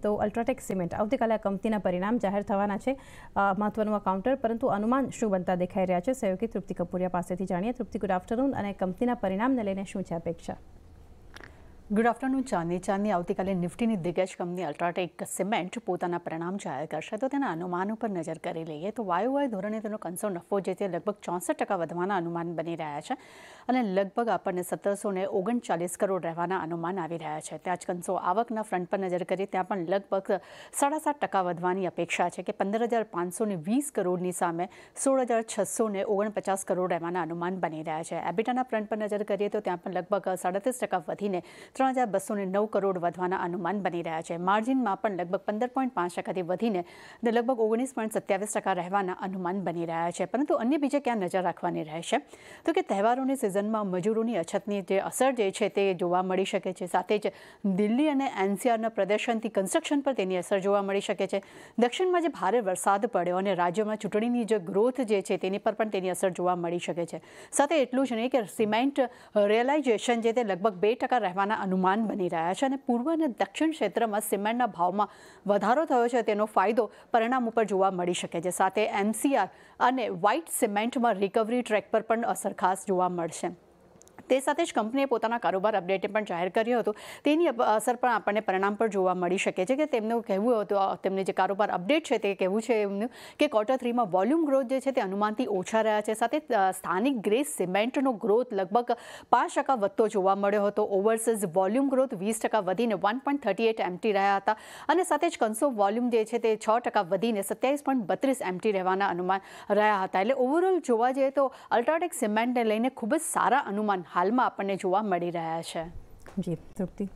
તો UltraTech cement આવતીકાલે આ કંપનીના પરિણામ જાહેર થવાના છે મહત્વનું આ કાઉન્ટર પરંતુ અનુમાન શું બનતા દેખાઈ રહ્યા છે સહયોગી તૃપ્તિ કપૂરિયા પાસેથી જાણીએ તૃપ્તિ ગુડ આફ્ટરનૂન અને કંપનીના પરિણામને લઈને શું છે અપેક્ષા ગુડ આફ્ટરનૂન ચાંદની ચાંદની આવતીકાલે નિફ્ટીની દિગ્ગજ કંપની અલ્ટ્રાટેક સિમેન્ટ પોતાના પરિણામ જાહેર કરશે તો તેના અનુમાન ઉપર નજર કરી લઈએ તો વાયુવાય ધોરણે તેનો કંસો નફો જે તે લગભગ ચોસઠ ટકા વધવાના અનુમાન બની રહ્યા છે અને લગભગ આપણને સત્તરસો ને ઓગણચાલીસ કરોડ રહેવાના અનુમાન આવી રહ્યા છે ત્યાં જ કંસો આવકના ફ્રન્ટ પર નજર કરીએ ત્યાં પણ લગભગ સાડા સાત ટકા વધવાની અપેક્ષા છે કે પંદર હજાર પાંચસો ને વીસ કરોડની સામે સોળ હજાર છસો ને ઓગણપચાસ કરોડ રહેવાના અનુમાન બની રહ્યા છે એબિટાના ફ્રન્ટ પર નજર કરીએ તો ત્યાં પણ લગભગ સાડત્રીસ ટકા વધીને ત્રણ હજાર બસોને નવ કરોડ વધવાના અનુમાન બની રહ્યા છે માર્જિનમાં પણ લગભગ પંદર પોઈન્ટ પાંચ ટકાથી વધીને લગભગ ઓગણીસ પોઈન્ટ સત્યાવીસ ટકા રહેવાના અનુમાન બની રહ્યા છે પરંતુ અન્ય બીજે ક્યાં નજર રાખવાની રહેશે તો કે તહેવારોની સિઝનમાં મજૂરોની અછતની જે અસર જે છે તે જોવા મળી શકે છે સાથે જ દિલ્હી અને એનસીઆરના પ્રદર્શનથી કન્સ્ટ્રક્શન પર તેની અસર જોવા મળી શકે છે દક્ષિણમાં જે ભારે વરસાદ પડ્યો અને રાજ્યમાં ચૂંટણીની જે ગ્રોથ જે છે તેની પર પણ તેની અસર જોવા મળી શકે છે સાથે એટલું જ નહીં કે સિમેન્ટ રિયલાઇઝેશન જે તે લગભગ બે ટકા રહેવાના અનુમાન બની રહ્યા છે અને પૂર્વ અને દક્ષિણ ક્ષેત્રમાં સિમેન્ટના ભાવમાં વધારો થયો છે તેનો ફાયદો પરિણામ ઉપર જોવા મળી શકે છે સાથે એમસીઆર અને વ્હાઇટ સિમેન્ટમાં રિકવરી ટ્રેક પર પણ અસર ખાસ જોવા મળશે તે સાથે જ કંપનીએ પોતાના કારોબાર અપડેટે પણ જાહેર કર્યો હતો તેની અસર પણ આપણને પરિણામ પર જોવા મળી શકે છે કે તેમનું કહેવું હતું તેમને જે કારોબાર અપડેટ છે તે કહેવું છે એમનું કે ક્વાર્ટર થ્રીમાં વોલ્યુમ ગ્રોથ જે છે તે અનુમાનથી ઓછા રહ્યા છે સાથે સ્થાનિક ગ્રેસ સિમેન્ટનો ગ્રોથ લગભગ પાંચ ટકા વધતો જોવા મળ્યો હતો ઓવરસીઝ વોલ્યુમ ગ્રોથ વીસ ટકા વધીને one point thirty eight MT રહ્યા હતા અને સાથે જ કન્સો વોલ્યુમ જે છે તે છ ટકા વધીને સત્યાવીસ પોઈન્ટ બત્રીસ એમટી રહેવાના અનુમાન રહ્યા હતા એટલે ઓવરઓલ જોવા જઈએ તો અલ્ટ્રાટેક સિમેન્ટને લઈને ખૂબ જ સારા અનુમાન હાલમાં આપણને જોવા મળી રહ્યા છે જી તૃપ્તિ